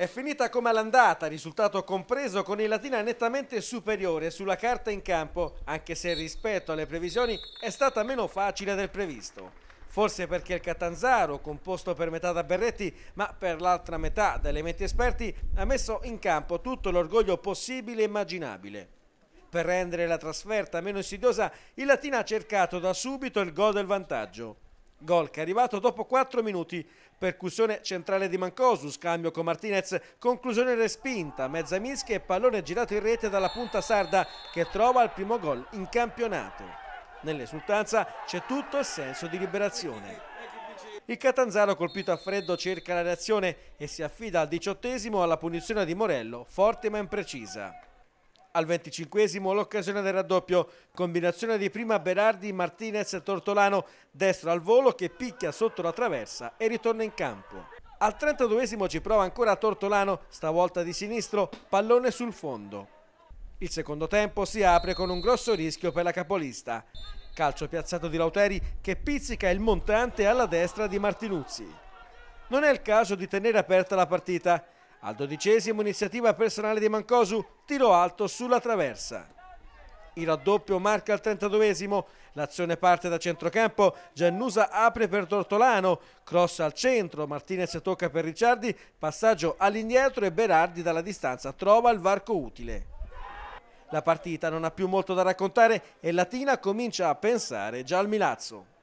È finita come all'andata, risultato compreso con il Latina nettamente superiore sulla carta in campo, anche se rispetto alle previsioni è stata meno facile del previsto. Forse perché il Catanzaro, composto per metà da Berretti, ma per l'altra metà da elementi esperti, ha messo in campo tutto l'orgoglio possibile e immaginabile. Per rendere la trasferta meno insidiosa, il Latina ha cercato da subito il gol del vantaggio. Gol che è arrivato dopo 4 minuti, percussione centrale di Mancosu, scambio con Martinez, conclusione respinta, mezza mischia e pallone girato in rete dalla punta sarda che trova il primo gol in campionato. Nell'esultanza c'è tutto il senso di liberazione. Il Catanzaro colpito a freddo cerca la reazione e si affida al diciottesimo alla punizione di Morello, forte ma imprecisa. Al 25 l'occasione del raddoppio, combinazione di prima Berardi, Martinez, Tortolano, destro al volo che picchia sotto la traversa e ritorna in campo. Al 32 ci prova ancora Tortolano, stavolta di sinistro, pallone sul fondo. Il secondo tempo si apre con un grosso rischio per la capolista. Calcio piazzato di Lauteri che pizzica il montante alla destra di Martinuzzi. Non è il caso di tenere aperta la partita, al dodicesimo iniziativa personale di Mancosu, tiro alto sulla traversa. Il raddoppio marca al 32esimo, l'azione parte da centrocampo, Giannusa apre per Tortolano, cross al centro, Martinez tocca per Ricciardi, passaggio all'indietro e Berardi dalla distanza trova il varco utile. La partita non ha più molto da raccontare e Latina comincia a pensare già al Milazzo.